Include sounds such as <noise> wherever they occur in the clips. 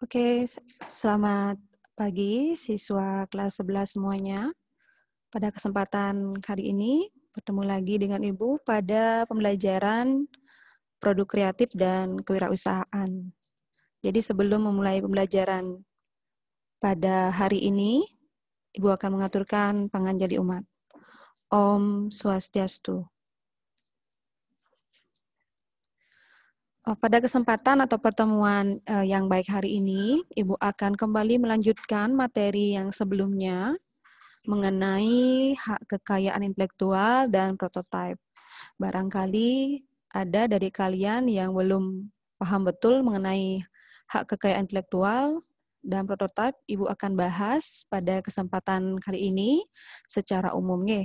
Oke, selamat pagi siswa kelas 11 semuanya. Pada kesempatan hari ini, bertemu lagi dengan Ibu pada pembelajaran produk kreatif dan kewirausahaan. Jadi sebelum memulai pembelajaran pada hari ini, Ibu akan mengaturkan pangan jadi umat. Om Swastiastu. Oh, pada kesempatan atau pertemuan eh, yang baik hari ini, Ibu akan kembali melanjutkan materi yang sebelumnya mengenai hak kekayaan intelektual dan prototipe. Barangkali ada dari kalian yang belum paham betul mengenai hak kekayaan intelektual dan prototipe, Ibu akan bahas pada kesempatan kali ini secara umumnya.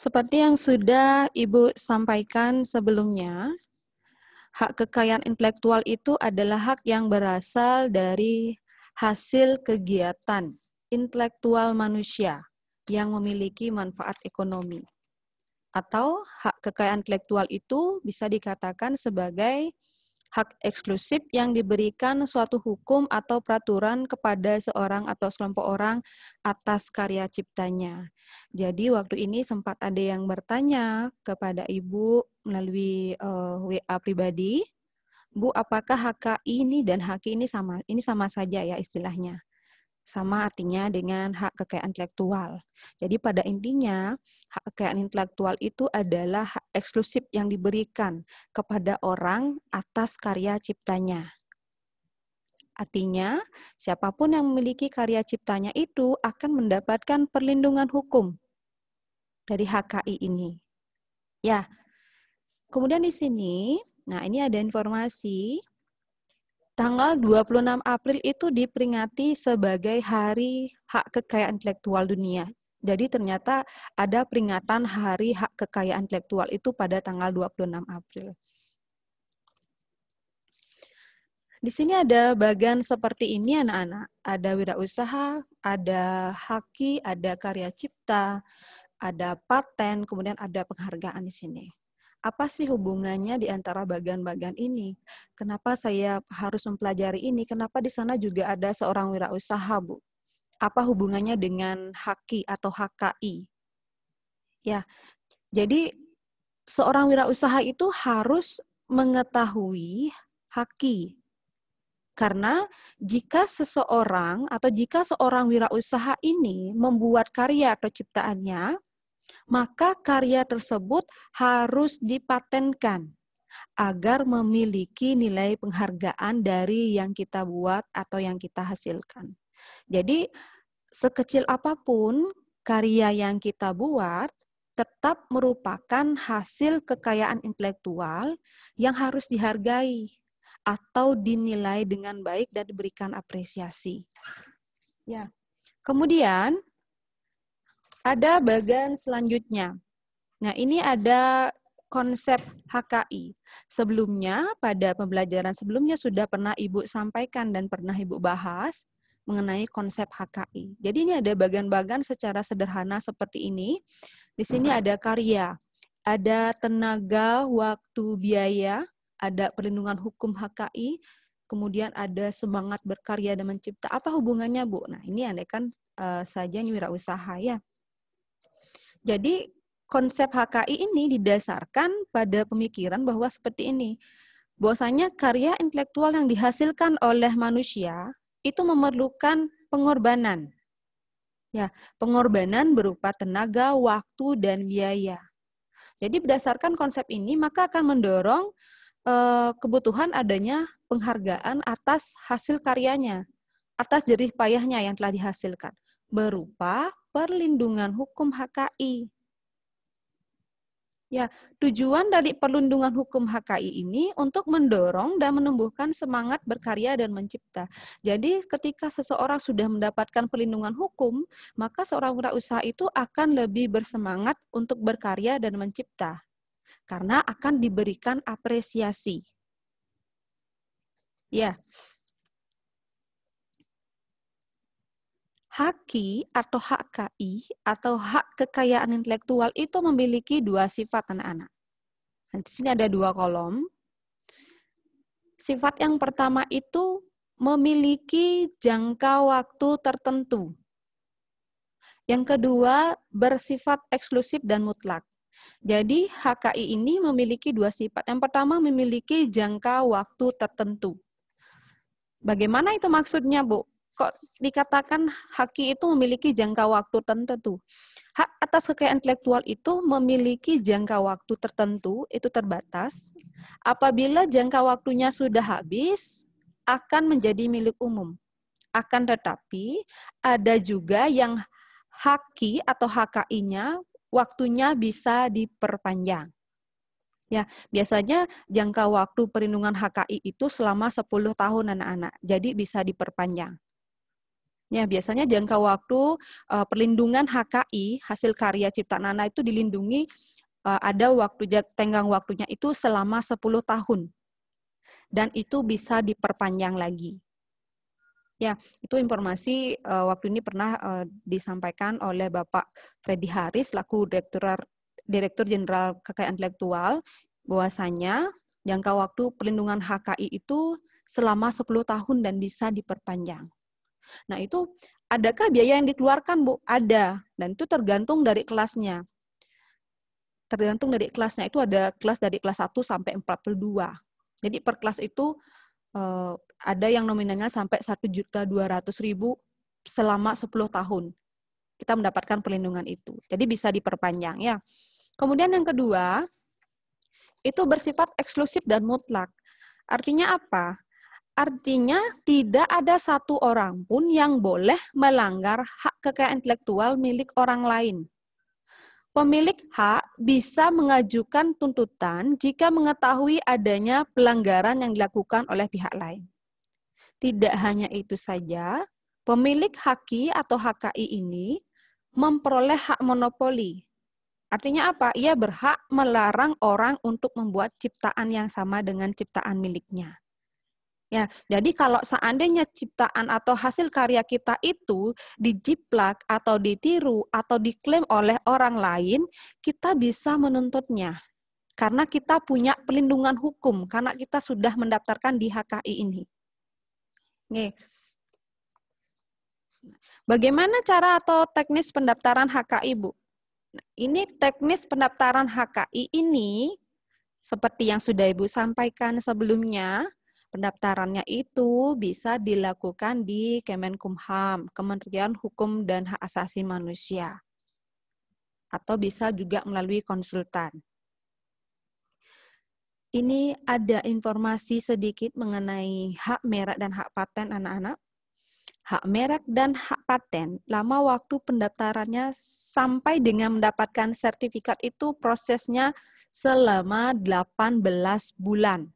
Seperti yang sudah Ibu sampaikan sebelumnya, hak kekayaan intelektual itu adalah hak yang berasal dari hasil kegiatan intelektual manusia yang memiliki manfaat ekonomi. Atau hak kekayaan intelektual itu bisa dikatakan sebagai hak eksklusif yang diberikan suatu hukum atau peraturan kepada seorang atau sekelompok orang atas karya ciptanya. Jadi waktu ini sempat ada yang bertanya kepada Ibu melalui uh, eh, WA pribadi, Bu apakah HKI ini dan HKI ini sama ini sama saja ya istilahnya? sama artinya dengan hak kekayaan intelektual. Jadi pada intinya, hak kekayaan intelektual itu adalah hak eksklusif yang diberikan kepada orang atas karya ciptanya. Artinya, siapapun yang memiliki karya ciptanya itu akan mendapatkan perlindungan hukum dari HKI ini. Ya. Kemudian di sini, nah ini ada informasi Tanggal 26 April itu diperingati sebagai Hari Hak Kekayaan Intelektual Dunia. Jadi ternyata ada peringatan Hari Hak Kekayaan Intelektual itu pada tanggal 26 April. Di sini ada bagian seperti ini anak-anak. Ada wirausaha, ada haki, ada karya cipta, ada paten, kemudian ada penghargaan di sini apa sih hubungannya di antara bagan-bagan ini? Kenapa saya harus mempelajari ini? Kenapa di sana juga ada seorang wirausaha, Bu? Apa hubungannya dengan HAKI atau HKI? Ya, jadi seorang wirausaha itu harus mengetahui HAKI. Karena jika seseorang atau jika seorang wirausaha ini membuat karya atau ciptaannya, maka karya tersebut harus dipatenkan agar memiliki nilai penghargaan dari yang kita buat atau yang kita hasilkan. Jadi, sekecil apapun karya yang kita buat, tetap merupakan hasil kekayaan intelektual yang harus dihargai atau dinilai dengan baik dan diberikan apresiasi. Ya. Kemudian, ada bagian selanjutnya. Nah, ini ada konsep HKI. Sebelumnya, pada pembelajaran sebelumnya sudah pernah Ibu sampaikan dan pernah Ibu bahas mengenai konsep HKI. Jadi ini ada bagian-bagian secara sederhana seperti ini. Di sini hmm. ada karya, ada tenaga, waktu, biaya, ada perlindungan hukum HKI, kemudian ada semangat berkarya dan mencipta. Apa hubungannya, Bu? Nah, ini andaikan uh, eh, saja ini wirausaha ya. Jadi konsep HKI ini didasarkan pada pemikiran bahwa seperti ini. Bahwasanya karya intelektual yang dihasilkan oleh manusia itu memerlukan pengorbanan. Ya, pengorbanan berupa tenaga, waktu dan biaya. Jadi berdasarkan konsep ini maka akan mendorong eh, kebutuhan adanya penghargaan atas hasil karyanya, atas jerih payahnya yang telah dihasilkan berupa perlindungan hukum HKI. Ya, tujuan dari perlindungan hukum HKI ini untuk mendorong dan menumbuhkan semangat berkarya dan mencipta. Jadi ketika seseorang sudah mendapatkan perlindungan hukum, maka seorang wirausaha itu akan lebih bersemangat untuk berkarya dan mencipta karena akan diberikan apresiasi. Ya. Haki atau hak KI atau hak kekayaan intelektual itu memiliki dua sifat anak-anak. Nah, di sini ada dua kolom. Sifat yang pertama itu memiliki jangka waktu tertentu. Yang kedua, bersifat eksklusif dan mutlak. Jadi HKI ini memiliki dua sifat. Yang pertama memiliki jangka waktu tertentu. Bagaimana itu maksudnya, Bu? kok dikatakan haki itu memiliki jangka waktu tertentu. Hak atas kekayaan intelektual itu memiliki jangka waktu tertentu, itu terbatas. Apabila jangka waktunya sudah habis, akan menjadi milik umum. Akan tetapi, ada juga yang haki atau HKI-nya waktunya bisa diperpanjang. Ya, biasanya jangka waktu perlindungan HKI itu selama 10 tahun anak-anak. Jadi bisa diperpanjang. Ya, biasanya jangka waktu uh, perlindungan HKI hasil karya cipta Nana itu dilindungi uh, ada waktu tenggang waktunya itu selama 10 tahun. Dan itu bisa diperpanjang lagi. Ya, itu informasi uh, waktu ini pernah uh, disampaikan oleh Bapak Freddy Haris laku Direktur Direktur Jenderal Kekayaan Intelektual bahwasanya jangka waktu perlindungan HKI itu selama 10 tahun dan bisa diperpanjang. Nah, itu adakah biaya yang dikeluarkan, Bu? Ada. Dan itu tergantung dari kelasnya. Tergantung dari kelasnya. Itu ada kelas dari kelas 1 sampai 42. Jadi per kelas itu eh, ada yang nominalnya sampai 1.200.000 selama 10 tahun. Kita mendapatkan perlindungan itu. Jadi bisa diperpanjang ya. Kemudian yang kedua, itu bersifat eksklusif dan mutlak. Artinya apa? Artinya tidak ada satu orang pun yang boleh melanggar hak kekayaan intelektual milik orang lain. Pemilik hak bisa mengajukan tuntutan jika mengetahui adanya pelanggaran yang dilakukan oleh pihak lain. Tidak hanya itu saja, pemilik haki atau HKI ini memperoleh hak monopoli. Artinya apa? Ia berhak melarang orang untuk membuat ciptaan yang sama dengan ciptaan miliknya. Ya, jadi kalau seandainya ciptaan atau hasil karya kita itu dijiplak atau ditiru atau diklaim oleh orang lain, kita bisa menuntutnya. Karena kita punya pelindungan hukum, karena kita sudah mendaftarkan di HKI ini. Nih. Bagaimana cara atau teknis pendaftaran HKI, Bu? Ini teknis pendaftaran HKI ini seperti yang sudah Ibu sampaikan sebelumnya, Pendaftarannya itu bisa dilakukan di Kemenkumham, Kementerian Hukum dan Hak Asasi Manusia. Atau bisa juga melalui konsultan. Ini ada informasi sedikit mengenai hak merek dan hak paten anak-anak. Hak merek dan hak paten, lama waktu pendaftarannya sampai dengan mendapatkan sertifikat itu prosesnya selama 18 bulan.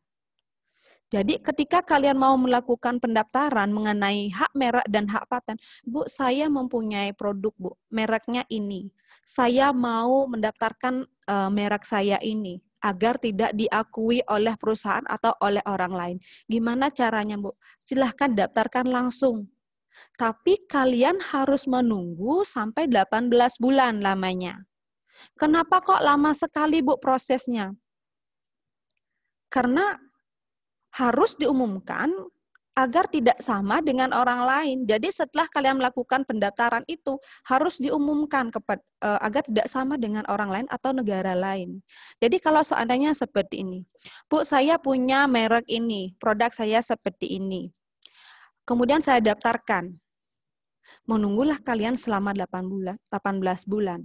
Jadi ketika kalian mau melakukan pendaftaran mengenai hak merek dan hak paten, Bu, saya mempunyai produk, Bu. Mereknya ini. Saya mau mendaftarkan uh, merek saya ini agar tidak diakui oleh perusahaan atau oleh orang lain. Gimana caranya, Bu? Silahkan daftarkan langsung. Tapi kalian harus menunggu sampai 18 bulan lamanya. Kenapa kok lama sekali, Bu, prosesnya? Karena harus diumumkan agar tidak sama dengan orang lain. Jadi setelah kalian melakukan pendaftaran itu harus diumumkan kepada e, agar tidak sama dengan orang lain atau negara lain. Jadi kalau seandainya seperti ini, Bu saya punya merek ini, produk saya seperti ini. Kemudian saya daftarkan. Menunggulah kalian selama 8 bulan, 18 bulan.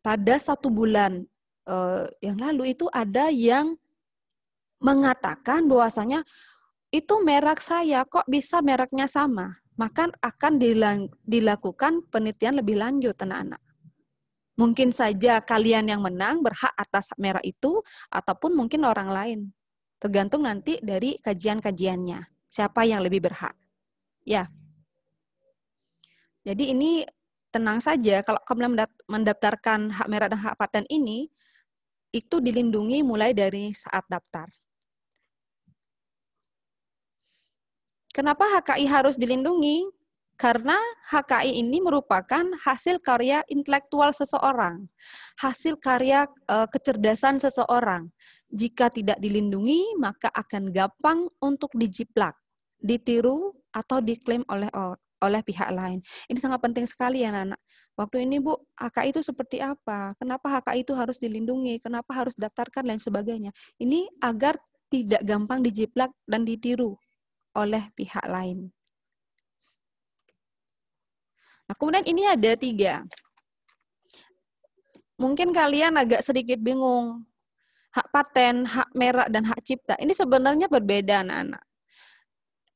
Pada satu bulan e, yang lalu itu ada yang mengatakan bahwasanya itu merek saya kok bisa mereknya sama maka akan dilakukan penelitian lebih lanjut anak-anak mungkin saja kalian yang menang berhak atas merek itu ataupun mungkin orang lain tergantung nanti dari kajian-kajiannya siapa yang lebih berhak ya jadi ini tenang saja kalau kamu mendaftarkan hak merek dan hak paten ini itu dilindungi mulai dari saat daftar Kenapa HKI harus dilindungi? Karena HKI ini merupakan hasil karya intelektual seseorang, hasil karya e, kecerdasan seseorang. Jika tidak dilindungi, maka akan gampang untuk dijiplak, ditiru, atau diklaim oleh oleh pihak lain. Ini sangat penting sekali ya, anak. Waktu ini, Bu, HKI itu seperti apa? Kenapa HKI itu harus dilindungi? Kenapa harus daftarkan dan sebagainya? Ini agar tidak gampang dijiplak dan ditiru oleh pihak lain. Nah, kemudian ini ada tiga. Mungkin kalian agak sedikit bingung. Hak paten, hak merek, dan hak cipta. Ini sebenarnya berbeda anak-anak.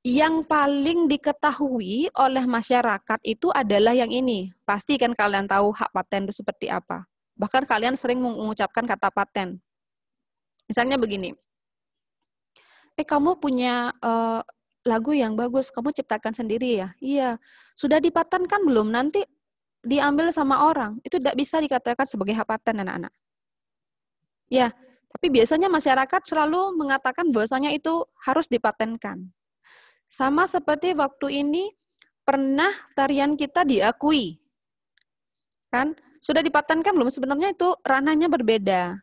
Yang paling diketahui oleh masyarakat itu adalah yang ini. Pasti kan kalian tahu hak paten itu seperti apa. Bahkan kalian sering mengucapkan kata paten. Misalnya begini. Eh kamu punya uh, lagu yang bagus kamu ciptakan sendiri ya iya sudah dipatenkan belum nanti diambil sama orang itu tidak bisa dikatakan sebagai hak paten anak-anak ya tapi biasanya masyarakat selalu mengatakan bahwasanya itu harus dipatenkan sama seperti waktu ini pernah tarian kita diakui kan sudah dipatenkan belum sebenarnya itu ranahnya berbeda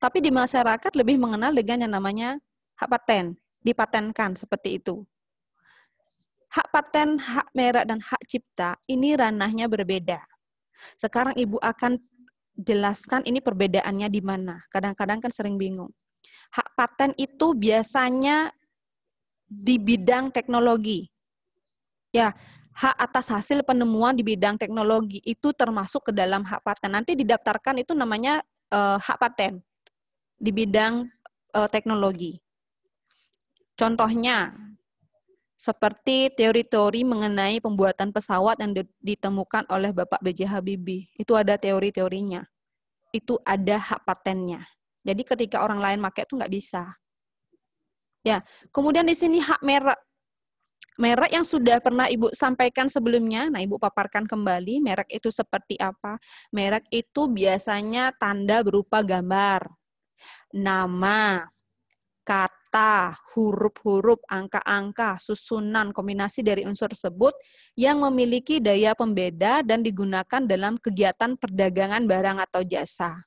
tapi di masyarakat lebih mengenal dengan yang namanya hak paten dipatenkan seperti itu. Hak paten, hak merek, dan hak cipta ini ranahnya berbeda. Sekarang Ibu akan jelaskan ini perbedaannya di mana. Kadang-kadang kan sering bingung. Hak paten itu biasanya di bidang teknologi. Ya, hak atas hasil penemuan di bidang teknologi itu termasuk ke dalam hak paten. Nanti didaftarkan itu namanya uh, hak paten di bidang uh, teknologi. Contohnya, seperti teori-teori mengenai pembuatan pesawat yang ditemukan oleh Bapak B.J. Habibie. Itu ada teori-teorinya. Itu ada hak patennya. Jadi ketika orang lain pakai itu nggak bisa. Ya, kemudian di sini hak merek. Merek yang sudah pernah Ibu sampaikan sebelumnya, nah Ibu paparkan kembali, merek itu seperti apa? Merek itu biasanya tanda berupa gambar, nama, kata, huruf-huruf, angka-angka, susunan kombinasi dari unsur tersebut yang memiliki daya pembeda dan digunakan dalam kegiatan perdagangan barang atau jasa.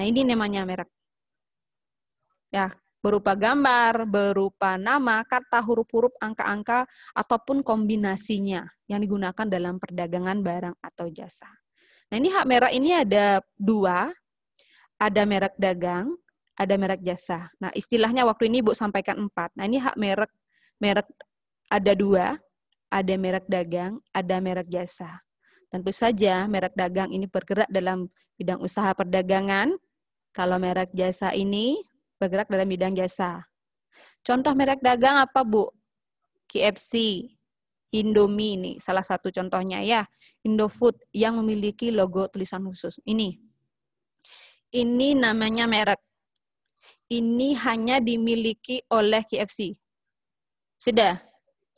Nah, ini namanya merek. Ya, berupa gambar, berupa nama, kata, huruf-huruf, angka-angka, ataupun kombinasinya yang digunakan dalam perdagangan barang atau jasa. Nah, ini hak merek ini ada dua, ada merek dagang, ada merek jasa. Nah, istilahnya waktu ini Bu sampaikan empat. Nah, ini hak merek, merek ada dua, ada merek dagang, ada merek jasa. Tentu saja merek dagang ini bergerak dalam bidang usaha perdagangan, kalau merek jasa ini bergerak dalam bidang jasa. Contoh merek dagang apa, Bu? KFC, Indomie ini salah satu contohnya ya. Indofood yang memiliki logo tulisan khusus. Ini. Ini namanya merek ini hanya dimiliki oleh KFC. Sudah.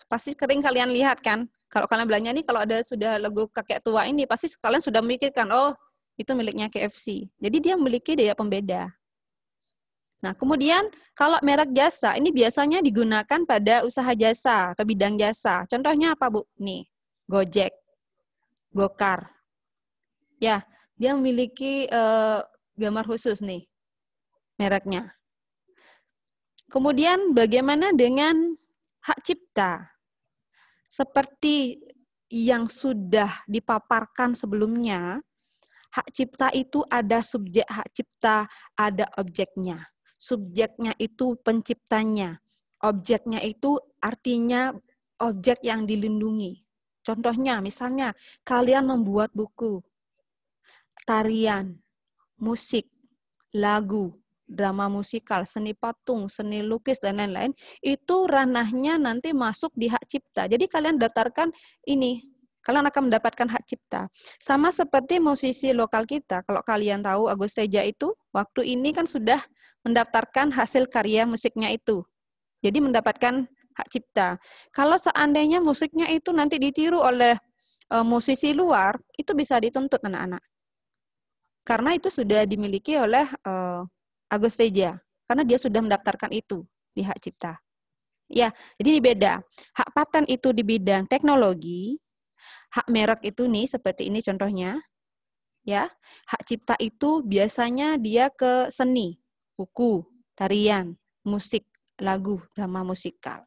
Pasti kering kalian lihat kan? Kalau kalian bilangnya nih kalau ada sudah logo kakek tua ini pasti kalian sudah memikirkan, oh, itu miliknya KFC. Jadi dia memiliki daya pembeda. Nah, kemudian kalau merek jasa, ini biasanya digunakan pada usaha jasa atau bidang jasa. Contohnya apa, Bu? Nih, Gojek, Gokar. Ya, dia memiliki uh, gambar khusus nih mereknya. Kemudian bagaimana dengan hak cipta? Seperti yang sudah dipaparkan sebelumnya, hak cipta itu ada subjek hak cipta, ada objeknya. Subjeknya itu penciptanya, objeknya itu artinya objek yang dilindungi. Contohnya, misalnya kalian membuat buku, tarian, musik, lagu, drama musikal, seni patung, seni lukis dan lain-lain, itu ranahnya nanti masuk di hak cipta. Jadi kalian daftarkan ini, kalian akan mendapatkan hak cipta. Sama seperti musisi lokal kita, kalau kalian tahu Agus Teja itu waktu ini kan sudah mendaftarkan hasil karya musiknya itu. Jadi mendapatkan hak cipta. Kalau seandainya musiknya itu nanti ditiru oleh e, musisi luar, itu bisa dituntut anak-anak. Karena itu sudah dimiliki oleh uh, Agosteja karena dia sudah mendaftarkan itu di hak cipta. Ya, jadi ini beda. Hak paten itu di bidang teknologi, hak merek itu nih seperti ini contohnya. Ya, hak cipta itu biasanya dia ke seni, buku, tarian, musik, lagu, drama musikal.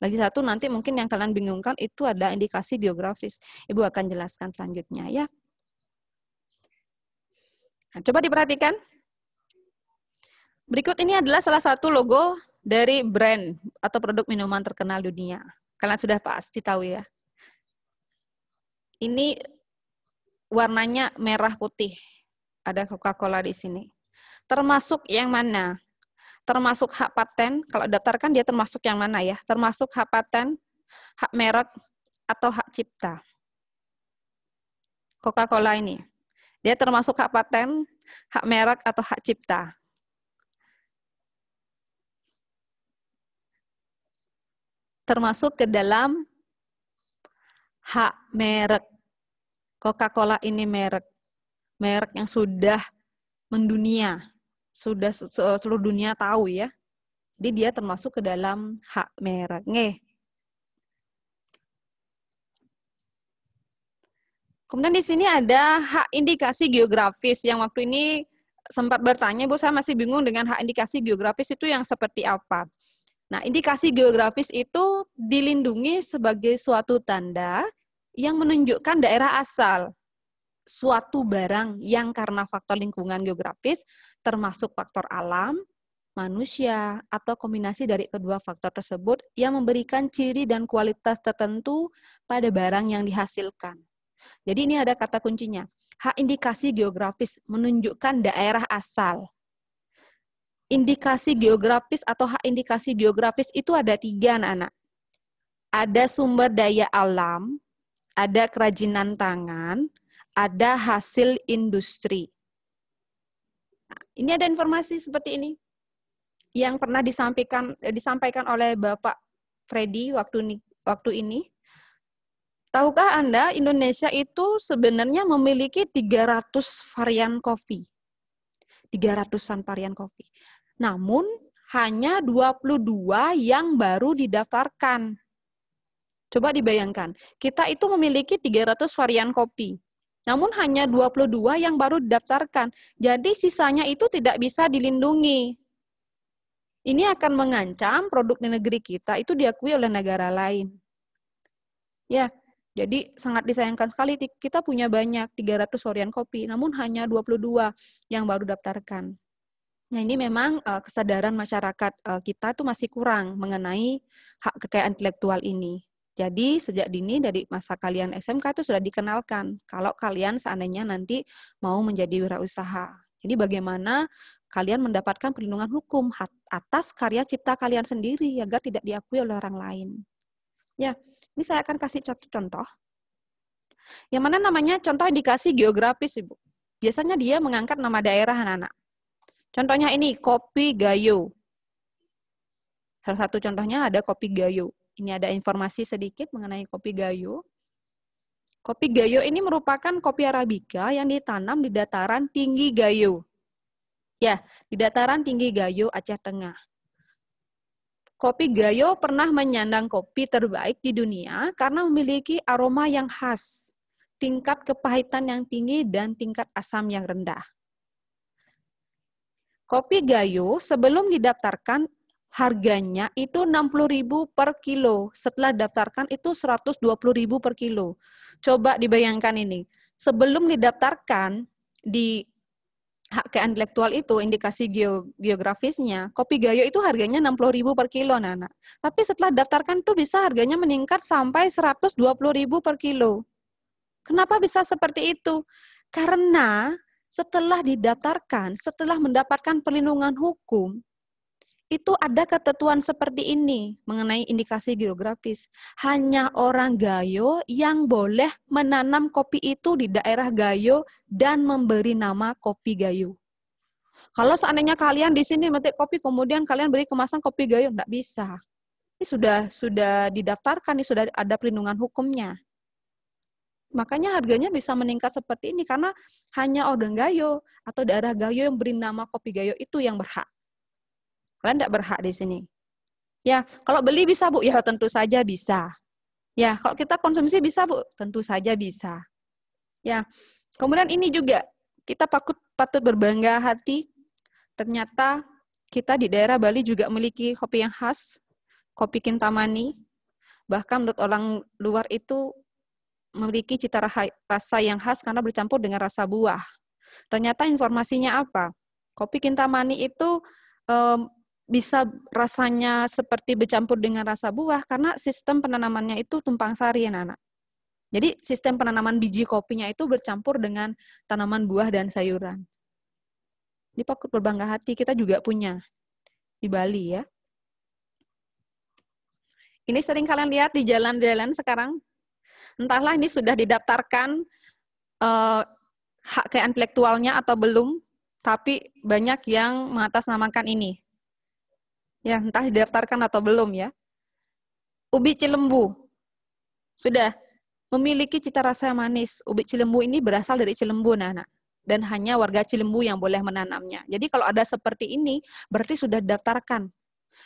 Lagi satu nanti mungkin yang kalian bingungkan itu ada indikasi geografis. Ibu akan jelaskan selanjutnya ya. Nah, coba diperhatikan Berikut ini adalah salah satu logo dari brand atau produk minuman terkenal dunia. Kalian sudah pasti tahu ya. Ini warnanya merah putih. Ada Coca-Cola di sini. Termasuk yang mana? Termasuk hak paten, kalau daftarkan dia termasuk yang mana ya? Termasuk hak paten, hak merek, atau hak cipta. Coca-Cola ini. Dia termasuk hak paten, hak merek, atau hak cipta. termasuk ke dalam hak merek. Coca-Cola ini merek. Merek yang sudah mendunia, sudah seluruh dunia tahu ya. Jadi dia termasuk ke dalam hak merek. Nge. Kemudian di sini ada hak indikasi geografis yang waktu ini sempat bertanya, Bu, saya masih bingung dengan hak indikasi geografis itu yang seperti apa. Nah, indikasi geografis itu dilindungi sebagai suatu tanda yang menunjukkan daerah asal suatu barang yang karena faktor lingkungan geografis termasuk faktor alam, manusia, atau kombinasi dari kedua faktor tersebut yang memberikan ciri dan kualitas tertentu pada barang yang dihasilkan. Jadi ini ada kata kuncinya. Hak indikasi geografis menunjukkan daerah asal indikasi geografis atau hak indikasi geografis itu ada tiga anak-anak. Ada sumber daya alam, ada kerajinan tangan, ada hasil industri. Nah, ini ada informasi seperti ini yang pernah disampaikan eh, disampaikan oleh Bapak Freddy waktu waktu ini. Tahukah Anda Indonesia itu sebenarnya memiliki 300 varian kopi. 300-an varian kopi. Namun hanya 22 yang baru didaftarkan. Coba dibayangkan, kita itu memiliki 300 varian kopi. Namun hanya 22 yang baru didaftarkan. Jadi sisanya itu tidak bisa dilindungi. Ini akan mengancam produk di negeri kita itu diakui oleh negara lain. Ya, jadi sangat disayangkan sekali kita punya banyak 300 varian kopi, namun hanya 22 yang baru didaftarkan. Nah, ini memang uh, kesadaran masyarakat uh, kita tuh masih kurang mengenai hak kekayaan intelektual ini. Jadi, sejak dini dari masa kalian SMK itu sudah dikenalkan kalau kalian seandainya nanti mau menjadi wirausaha. Jadi, bagaimana kalian mendapatkan perlindungan hukum atas karya cipta kalian sendiri agar tidak diakui oleh orang lain. Ya, ini saya akan kasih contoh. Yang mana namanya contoh indikasi geografis, Ibu. Biasanya dia mengangkat nama daerah anak-anak Contohnya ini kopi gayo. Salah satu contohnya ada kopi gayo. Ini ada informasi sedikit mengenai kopi gayo. Kopi gayo ini merupakan kopi arabica yang ditanam di dataran tinggi Gayo. Ya, di dataran tinggi Gayo, Aceh Tengah. Kopi Gayo pernah menyandang kopi terbaik di dunia karena memiliki aroma yang khas, tingkat kepahitan yang tinggi dan tingkat asam yang rendah. Kopi Gayo sebelum didaftarkan harganya itu 60.000 per kilo. Setelah daftarkan itu 120.000 per kilo. Coba dibayangkan ini. Sebelum didaftarkan di hak keintelektual itu indikasi geografisnya kopi gayo itu harganya 60.000 per kilo Nana. Tapi setelah daftarkan itu bisa harganya meningkat sampai 120.000 per kilo. Kenapa bisa seperti itu? Karena setelah didaftarkan, setelah mendapatkan perlindungan hukum, itu ada ketentuan seperti ini mengenai indikasi geografis. Hanya orang Gayo yang boleh menanam kopi itu di daerah Gayo dan memberi nama kopi Gayo. Kalau seandainya kalian di sini metik kopi kemudian kalian beri kemasan kopi Gayo, enggak bisa. Ini sudah sudah didaftarkan, ini sudah ada perlindungan hukumnya. Makanya harganya bisa meningkat seperti ini karena hanya Odeng Gayo atau daerah Gayo yang beri nama kopi Gayo itu yang berhak. Kalian tidak berhak di sini. Ya, kalau beli bisa Bu, ya tentu saja bisa. Ya, kalau kita konsumsi bisa Bu, tentu saja bisa. Ya. Kemudian ini juga kita patut patut berbangga hati ternyata kita di daerah Bali juga memiliki kopi yang khas, kopi Kintamani. Bahkan menurut orang luar itu memiliki cita rasa yang khas karena bercampur dengan rasa buah. Ternyata informasinya apa? Kopi kintamani itu um, bisa rasanya seperti bercampur dengan rasa buah karena sistem penanamannya itu tumpang sari ya anak. Jadi sistem penanaman biji kopinya itu bercampur dengan tanaman buah dan sayuran. Ini pak berbangga hati kita juga punya di Bali ya. Ini sering kalian lihat di jalan-jalan sekarang entahlah ini sudah didaftarkan uh, hak intelektualnya atau belum, tapi banyak yang mengatasnamakan ini. Ya, entah didaftarkan atau belum ya. Ubi Cilembu. Sudah memiliki cita rasa manis. Ubi Cilembu ini berasal dari Cilembu, Nana. Dan hanya warga Cilembu yang boleh menanamnya. Jadi kalau ada seperti ini, berarti sudah didaftarkan.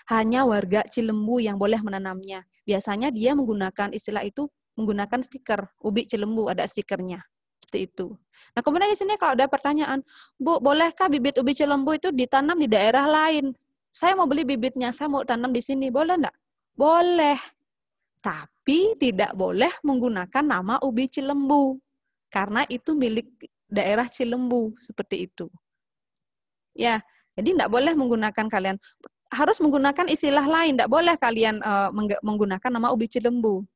Hanya warga Cilembu yang boleh menanamnya. Biasanya dia menggunakan istilah itu menggunakan stiker ubi cilembu ada stikernya seperti itu. Nah kemudian di sini kalau ada pertanyaan, Bu bolehkah bibit ubi cilembu itu ditanam di daerah lain? Saya mau beli bibitnya, saya mau tanam di sini, boleh enggak? Boleh, tapi tidak boleh menggunakan nama ubi cilembu karena itu milik daerah Cilembu seperti itu. Ya, jadi tidak boleh menggunakan kalian harus menggunakan istilah lain, tidak boleh kalian eh, menggunakan nama ubi Cilembu.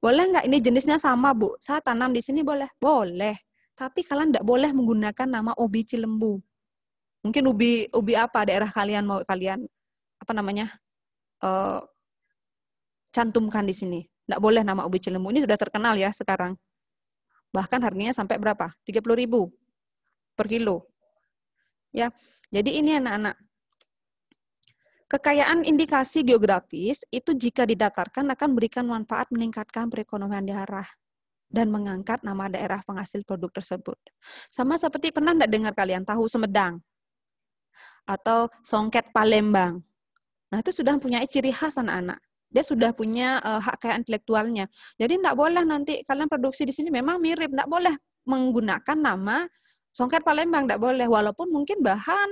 Boleh nggak ini jenisnya sama, Bu? Saya tanam di sini boleh? Boleh. Tapi kalian nggak boleh menggunakan nama ubi cilembu. Mungkin ubi ubi apa daerah kalian mau kalian apa namanya uh, cantumkan di sini. Nggak boleh nama ubi cilembu. Ini sudah terkenal ya sekarang. Bahkan harganya sampai berapa? puluh ribu per kilo. Ya, jadi ini anak-anak Kekayaan indikasi geografis itu jika didaftarkan akan memberikan manfaat meningkatkan perekonomian daerah dan mengangkat nama daerah penghasil produk tersebut. Sama seperti pernah tidak dengar kalian tahu Semedang atau songket Palembang. Nah itu sudah punya ciri khas anak-anak. Dia sudah punya uh, hak kekayaan intelektualnya. Jadi tidak boleh nanti kalian produksi di sini memang mirip, tidak boleh menggunakan nama songket Palembang, tidak boleh. Walaupun mungkin bahan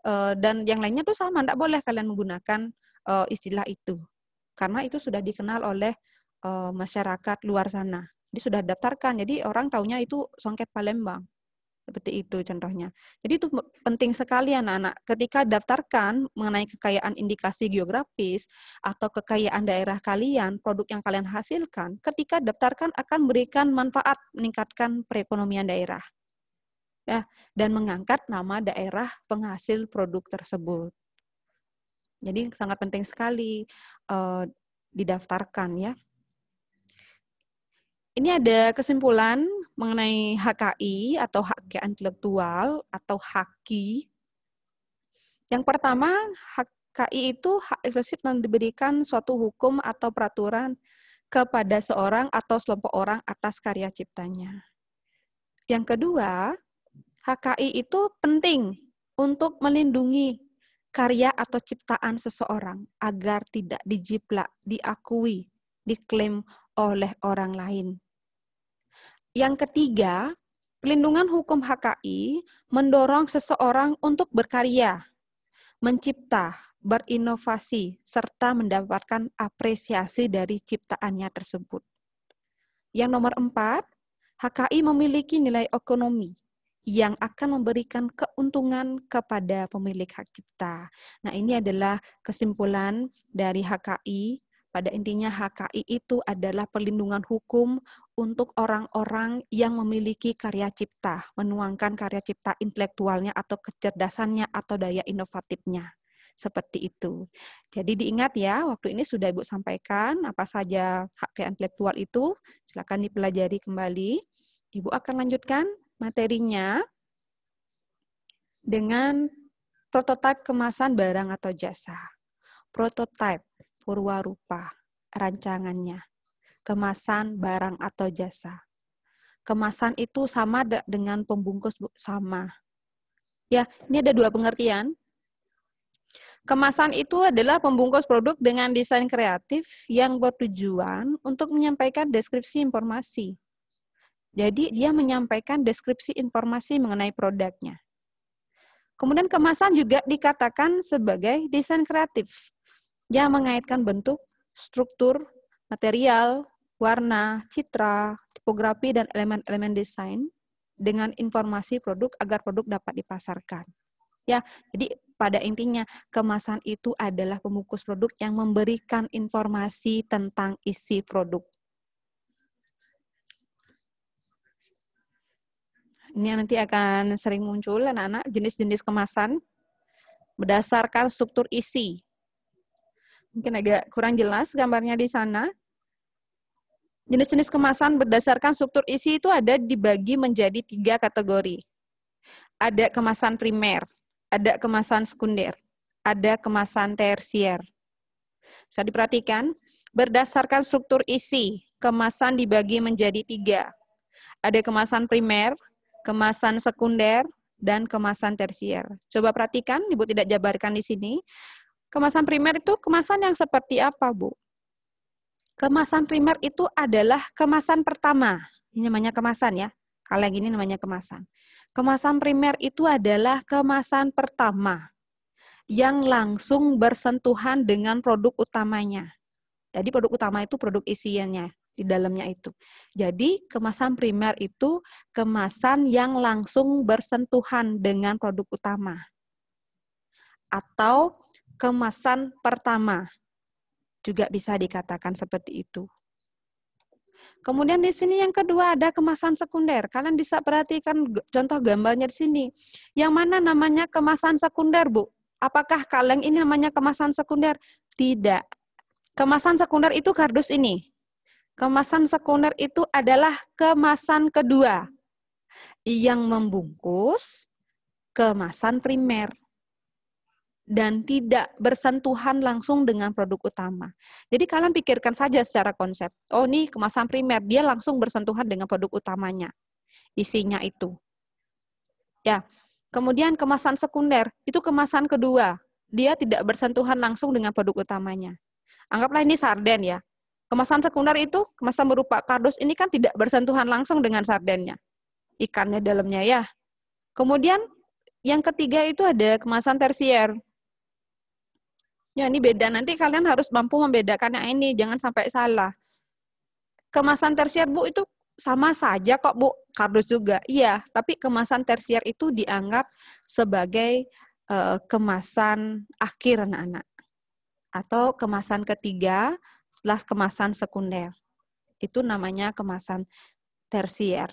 Eh, dan yang lainnya tuh sama tidak boleh kalian menggunakan uh, istilah itu karena itu sudah dikenal oleh uh, masyarakat luar sana jadi sudah daftarkan jadi orang taunya itu songket Palembang seperti itu contohnya. Jadi itu penting sekali anak-anak. Ketika daftarkan mengenai kekayaan indikasi geografis atau kekayaan daerah kalian, produk yang kalian hasilkan, ketika daftarkan akan memberikan manfaat meningkatkan perekonomian daerah ya dan mengangkat nama daerah penghasil produk tersebut. Jadi sangat penting sekali uh, didaftarkan ya. Ini ada kesimpulan mengenai HKI atau hak kekayaan intelektual atau HAKI. Yang pertama, HKI itu hak eksklusif yang diberikan suatu hukum atau peraturan kepada seorang atau sekelompok orang atas karya ciptanya. Yang kedua, HKI itu penting untuk melindungi karya atau ciptaan seseorang agar tidak dijiplak, diakui, diklaim oleh orang lain. Yang ketiga, pelindungan hukum HKI mendorong seseorang untuk berkarya, mencipta, berinovasi, serta mendapatkan apresiasi dari ciptaannya tersebut. Yang nomor empat, HKI memiliki nilai ekonomi yang akan memberikan keuntungan kepada pemilik hak cipta. Nah, ini adalah kesimpulan dari HKI. Pada intinya HKI itu adalah perlindungan hukum untuk orang-orang yang memiliki karya cipta, menuangkan karya cipta intelektualnya atau kecerdasannya atau daya inovatifnya seperti itu. Jadi diingat ya, waktu ini sudah Ibu sampaikan apa saja hak intelektual itu, silakan dipelajari kembali. Ibu akan lanjutkan materinya dengan prototipe kemasan barang atau jasa. Prototipe purwa rupa rancangannya. Kemasan barang atau jasa. Kemasan itu sama dengan pembungkus sama. Ya, ini ada dua pengertian. Kemasan itu adalah pembungkus produk dengan desain kreatif yang bertujuan untuk menyampaikan deskripsi informasi jadi dia menyampaikan deskripsi informasi mengenai produknya. Kemudian kemasan juga dikatakan sebagai desain kreatif Dia mengaitkan bentuk, struktur, material, warna, citra, tipografi, dan elemen-elemen desain dengan informasi produk agar produk dapat dipasarkan. Ya, jadi pada intinya kemasan itu adalah pembungkus produk yang memberikan informasi tentang isi produk. Ini nanti akan sering muncul anak-anak jenis-jenis kemasan berdasarkan struktur isi. Mungkin agak kurang jelas gambarnya di sana. Jenis-jenis kemasan berdasarkan struktur isi itu ada dibagi menjadi tiga kategori. Ada kemasan primer, ada kemasan sekunder, ada kemasan tersier. Bisa diperhatikan, berdasarkan struktur isi, kemasan dibagi menjadi tiga. Ada kemasan primer, kemasan sekunder, dan kemasan tersier. Coba perhatikan, Ibu tidak jabarkan di sini. Kemasan primer itu kemasan yang seperti apa, Bu? Kemasan primer itu adalah kemasan pertama. Ini namanya kemasan ya. Kalau yang ini namanya kemasan. Kemasan primer itu adalah kemasan pertama yang langsung bersentuhan dengan produk utamanya. Jadi produk utama itu produk isiannya di dalamnya itu. Jadi, kemasan primer itu kemasan yang langsung bersentuhan dengan produk utama atau kemasan pertama. Juga bisa dikatakan seperti itu. Kemudian di sini yang kedua ada kemasan sekunder. Kalian bisa perhatikan contoh gambarnya di sini. Yang mana namanya kemasan sekunder, Bu? Apakah kaleng ini namanya kemasan sekunder? Tidak. Kemasan sekunder itu kardus ini. Kemasan sekunder itu adalah kemasan kedua yang membungkus kemasan primer dan tidak bersentuhan langsung dengan produk utama. Jadi kalian pikirkan saja secara konsep. Oh, ini kemasan primer, dia langsung bersentuhan dengan produk utamanya. Isinya itu. Ya. Kemudian kemasan sekunder, itu kemasan kedua. Dia tidak bersentuhan langsung dengan produk utamanya. Anggaplah ini sarden ya. Kemasan sekunder itu kemasan berupa kardus ini kan tidak bersentuhan langsung dengan sardennya. Ikannya dalamnya ya. Kemudian yang ketiga itu ada kemasan tersier. Ya ini beda. Nanti kalian harus mampu membedakan yang ini, jangan sampai salah. Kemasan tersier Bu itu sama saja kok Bu, kardus juga. Iya, tapi kemasan tersier itu dianggap sebagai uh, kemasan akhir anak-anak. Atau kemasan ketiga setelah kemasan sekunder. Itu namanya kemasan tersier.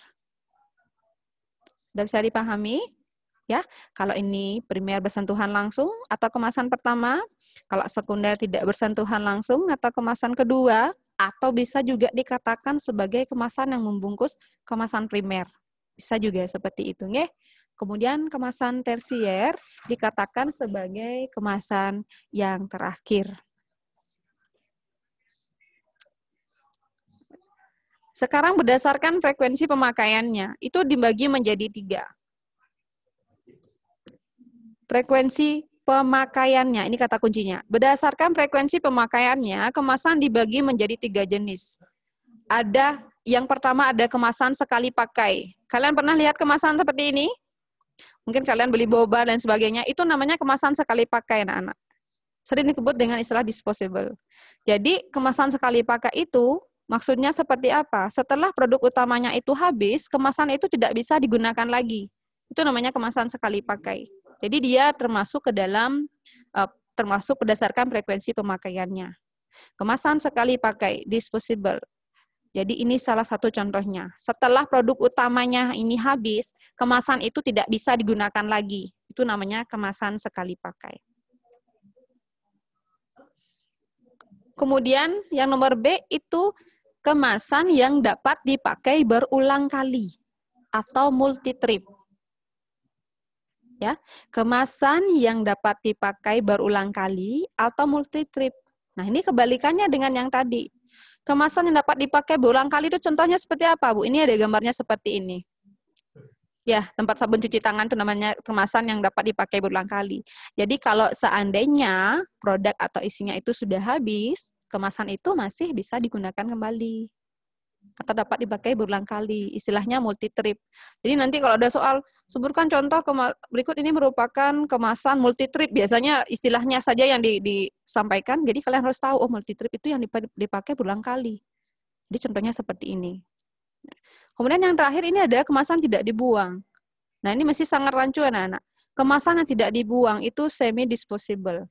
Sudah bisa dipahami? Ya, kalau ini primer bersentuhan langsung atau kemasan pertama, kalau sekunder tidak bersentuhan langsung atau kemasan kedua, atau bisa juga dikatakan sebagai kemasan yang membungkus kemasan primer. Bisa juga seperti itu, nge. Kemudian kemasan tersier dikatakan sebagai kemasan yang terakhir. Sekarang berdasarkan frekuensi pemakaiannya, itu dibagi menjadi tiga. Frekuensi pemakaiannya, ini kata kuncinya. Berdasarkan frekuensi pemakaiannya, kemasan dibagi menjadi tiga jenis. Ada yang pertama ada kemasan sekali pakai. Kalian pernah lihat kemasan seperti ini? Mungkin kalian beli boba dan sebagainya. Itu namanya kemasan sekali pakai, anak-anak. Sering disebut dengan istilah disposable. Jadi, kemasan sekali pakai itu Maksudnya seperti apa? Setelah produk utamanya itu habis, kemasan itu tidak bisa digunakan lagi. Itu namanya kemasan sekali pakai. Jadi dia termasuk ke dalam eh, termasuk berdasarkan frekuensi pemakaiannya. Kemasan sekali pakai disposable. Jadi ini salah satu contohnya. Setelah produk utamanya ini habis, kemasan itu tidak bisa digunakan lagi. Itu namanya kemasan sekali pakai. Kemudian yang nomor B itu kemasan yang dapat dipakai berulang kali atau multi trip. Ya, kemasan yang dapat dipakai berulang kali atau multi trip. Nah, ini kebalikannya dengan yang tadi. Kemasan yang dapat dipakai berulang kali itu contohnya seperti apa, Bu? Ini ada gambarnya seperti ini. Ya, tempat sabun cuci tangan itu namanya kemasan yang dapat dipakai berulang kali. Jadi kalau seandainya produk atau isinya itu sudah habis, kemasan itu masih bisa digunakan kembali atau dapat dipakai berulang kali. Istilahnya multi trip. Jadi nanti kalau ada soal sebutkan contoh berikut ini merupakan kemasan multi trip. Biasanya istilahnya saja yang di, disampaikan. Jadi kalian harus tahu oh multi trip itu yang dipakai berulang kali. Jadi contohnya seperti ini. Kemudian yang terakhir ini ada kemasan tidak dibuang. Nah, ini masih sangat rancu anak-anak. Kemasan yang tidak dibuang itu semi disposable.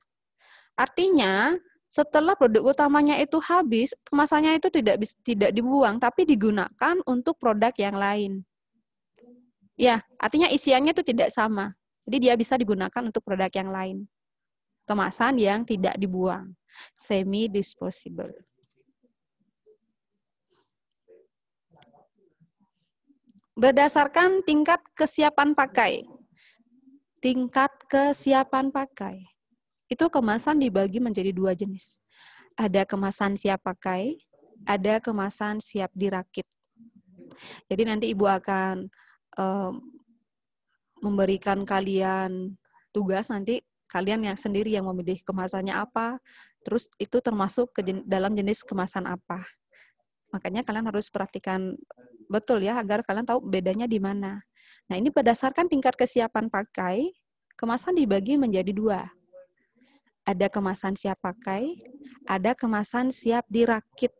Artinya, setelah produk utamanya itu habis, kemasannya itu tidak tidak dibuang tapi digunakan untuk produk yang lain. Ya, artinya isiannya itu tidak sama. Jadi dia bisa digunakan untuk produk yang lain. Kemasan yang tidak dibuang, semi disposable. Berdasarkan tingkat kesiapan pakai. Tingkat kesiapan pakai itu kemasan dibagi menjadi dua jenis. Ada kemasan siap pakai, ada kemasan siap dirakit. Jadi nanti ibu akan um, memberikan kalian tugas nanti kalian yang sendiri yang memilih kemasannya apa, terus itu termasuk ke jen dalam jenis kemasan apa. Makanya kalian harus perhatikan betul ya agar kalian tahu bedanya di mana. Nah, ini berdasarkan tingkat kesiapan pakai, kemasan dibagi menjadi dua ada kemasan siap pakai, ada kemasan siap dirakit.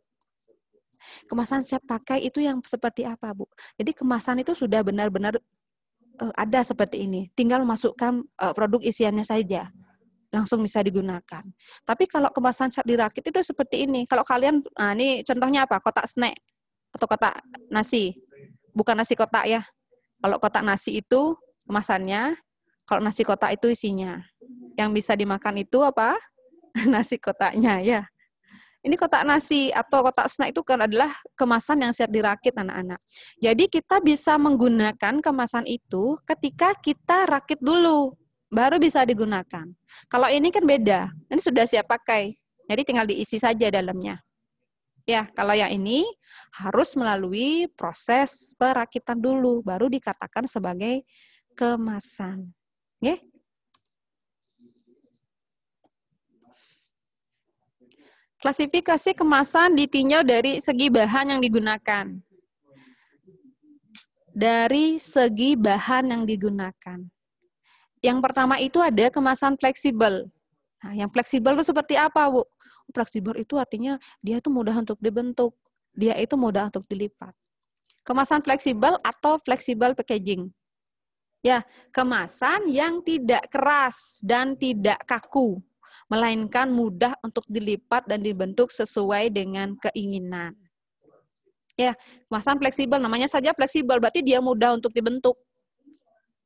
Kemasan siap pakai itu yang seperti apa, Bu? Jadi kemasan itu sudah benar-benar eh, ada seperti ini. Tinggal masukkan eh, produk isiannya saja. Langsung bisa digunakan. Tapi kalau kemasan siap dirakit itu seperti ini. Kalau kalian, nah ini contohnya apa? Kotak snack atau kotak nasi. Bukan nasi kotak ya. Kalau kotak nasi itu kemasannya, kalau nasi kotak itu isinya yang bisa dimakan itu apa? <laughs> nasi kotaknya ya. Ini kotak nasi atau kotak snack itu kan adalah kemasan yang siap dirakit anak-anak. Jadi kita bisa menggunakan kemasan itu ketika kita rakit dulu, baru bisa digunakan. Kalau ini kan beda, ini sudah siap pakai, jadi tinggal diisi saja dalamnya. Ya, kalau yang ini harus melalui proses perakitan dulu, baru dikatakan sebagai kemasan. Oke? Klasifikasi kemasan ditinjau dari segi bahan yang digunakan. Dari segi bahan yang digunakan. Yang pertama itu ada kemasan fleksibel. Nah, yang fleksibel itu seperti apa, Bu? Fleksibel itu artinya dia itu mudah untuk dibentuk, dia itu mudah untuk dilipat. Kemasan fleksibel atau fleksibel packaging. Ya, kemasan yang tidak keras dan tidak kaku melainkan mudah untuk dilipat dan dibentuk sesuai dengan keinginan. Ya, kemasan fleksibel namanya saja fleksibel berarti dia mudah untuk dibentuk.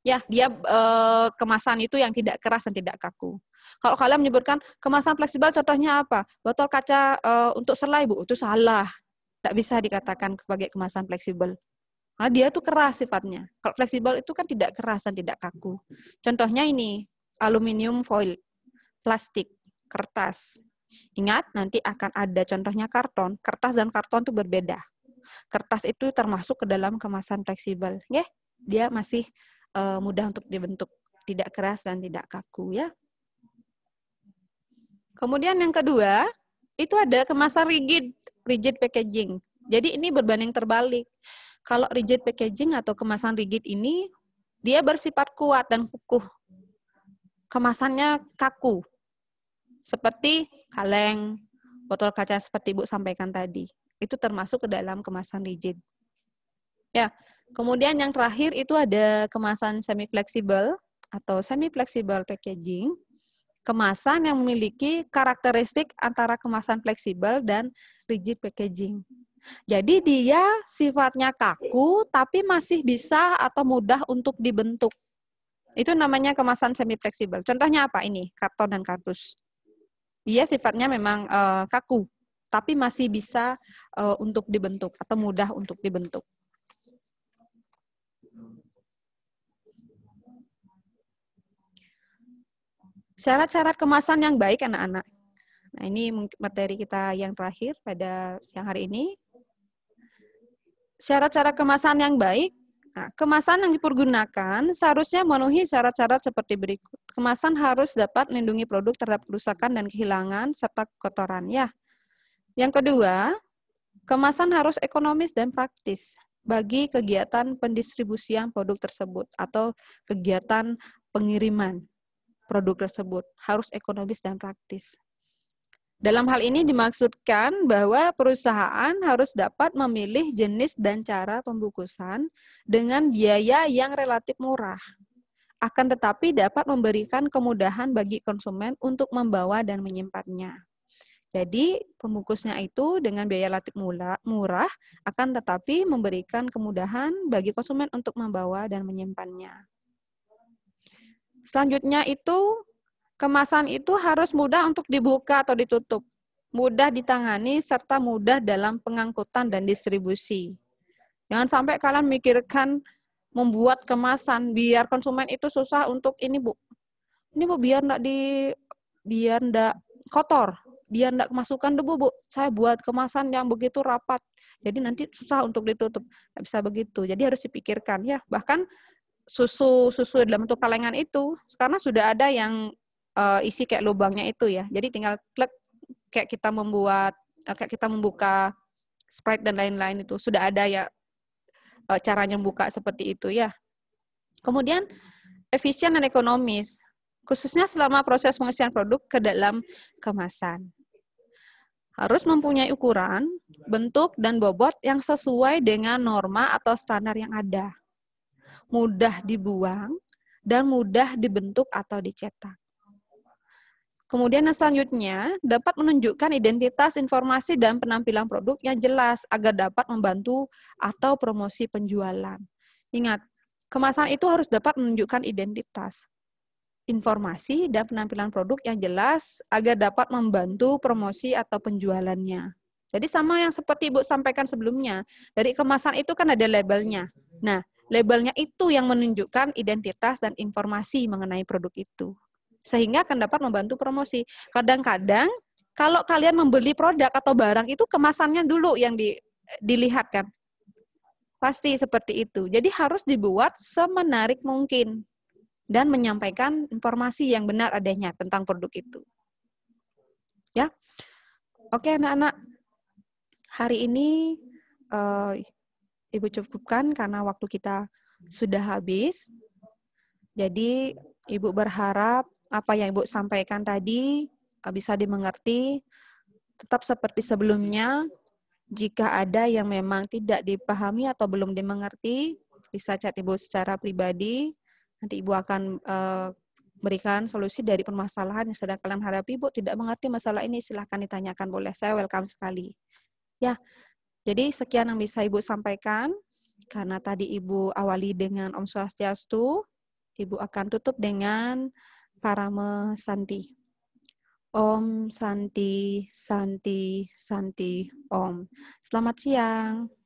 Ya, dia e, kemasan itu yang tidak keras dan tidak kaku. Kalau kalian menyebutkan kemasan fleksibel contohnya apa? Botol kaca e, untuk selai, Bu. Itu salah. Tidak bisa dikatakan sebagai kemasan fleksibel. Nah, dia itu keras sifatnya. Kalau fleksibel itu kan tidak keras dan tidak kaku. Contohnya ini, aluminium foil plastik, kertas. Ingat, nanti akan ada contohnya karton. Kertas dan karton itu berbeda. Kertas itu termasuk ke dalam kemasan fleksibel. Ya, dia masih uh, mudah untuk dibentuk. Tidak keras dan tidak kaku. ya. Kemudian yang kedua, itu ada kemasan rigid, rigid packaging. Jadi ini berbanding terbalik. Kalau rigid packaging atau kemasan rigid ini, dia bersifat kuat dan kukuh. Kemasannya kaku seperti kaleng, botol kaca seperti Ibu sampaikan tadi. Itu termasuk ke dalam kemasan rigid. Ya, kemudian yang terakhir itu ada kemasan semi fleksibel atau semi fleksibel packaging. Kemasan yang memiliki karakteristik antara kemasan fleksibel dan rigid packaging. Jadi dia sifatnya kaku tapi masih bisa atau mudah untuk dibentuk. Itu namanya kemasan semi fleksibel. Contohnya apa ini? Karton dan kardus dia sifatnya memang uh, kaku, tapi masih bisa uh, untuk dibentuk atau mudah untuk dibentuk. Syarat-syarat kemasan yang baik anak-anak. Nah, ini materi kita yang terakhir pada siang hari ini. Syarat-syarat kemasan yang baik Nah, kemasan yang dipergunakan seharusnya memenuhi syarat-syarat seperti berikut. Kemasan harus dapat melindungi produk terhadap kerusakan dan kehilangan serta kotoran. Ya. Yang kedua, kemasan harus ekonomis dan praktis bagi kegiatan pendistribusian produk tersebut atau kegiatan pengiriman produk tersebut harus ekonomis dan praktis. Dalam hal ini dimaksudkan bahwa perusahaan harus dapat memilih jenis dan cara pembungkusan dengan biaya yang relatif murah. Akan tetapi dapat memberikan kemudahan bagi konsumen untuk membawa dan menyimpannya. Jadi pembungkusnya itu dengan biaya relatif murah akan tetapi memberikan kemudahan bagi konsumen untuk membawa dan menyimpannya. Selanjutnya itu Kemasan itu harus mudah untuk dibuka atau ditutup, mudah ditangani, serta mudah dalam pengangkutan dan distribusi. Jangan sampai kalian mikirkan membuat kemasan biar konsumen itu susah untuk ini bu, ini bu biar enggak di biar enggak kotor, biar enggak kemasukan debu bu. Saya buat kemasan yang begitu rapat, jadi nanti susah untuk ditutup. Nggak bisa begitu. Jadi harus dipikirkan ya. Bahkan susu susu dalam bentuk kalengan itu karena sudah ada yang uh, isi kayak lubangnya itu ya. Jadi tinggal klik kayak kita membuat uh, kayak kita membuka sprite dan lain-lain itu sudah ada ya uh, eh, caranya buka seperti itu ya. Kemudian efisien dan ekonomis khususnya selama proses pengisian produk ke dalam kemasan. Harus mempunyai ukuran, bentuk, dan bobot yang sesuai dengan norma atau standar yang ada. Mudah dibuang dan mudah dibentuk atau dicetak. Kemudian yang selanjutnya, dapat menunjukkan identitas informasi dan penampilan produk yang jelas agar dapat membantu atau promosi penjualan. Ingat, kemasan itu harus dapat menunjukkan identitas, informasi, dan penampilan produk yang jelas agar dapat membantu promosi atau penjualannya. Jadi sama yang seperti Ibu sampaikan sebelumnya, dari kemasan itu kan ada labelnya. Nah, labelnya itu yang menunjukkan identitas dan informasi mengenai produk itu sehingga akan dapat membantu promosi. Kadang-kadang kalau kalian membeli produk atau barang itu kemasannya dulu yang di, dilihat kan. Pasti seperti itu. Jadi harus dibuat semenarik mungkin dan menyampaikan informasi yang benar adanya tentang produk itu. Ya. Oke anak-anak. Hari ini uh, Ibu cukupkan karena waktu kita sudah habis. Jadi Ibu berharap apa yang Ibu sampaikan tadi eh, bisa dimengerti, tetap seperti sebelumnya. Jika ada yang memang tidak dipahami atau belum dimengerti, bisa chat Ibu secara pribadi. Nanti Ibu akan eh, berikan solusi dari permasalahan yang sedang kalian hadapi. ibu tidak mengerti masalah ini, silahkan ditanyakan boleh. Saya welcome sekali. Ya, jadi sekian yang bisa Ibu sampaikan. Karena tadi Ibu awali dengan Om Swastiastu, Ibu akan tutup dengan Parame Santi. Om Santi, Santi, Santi, Om. Selamat siang.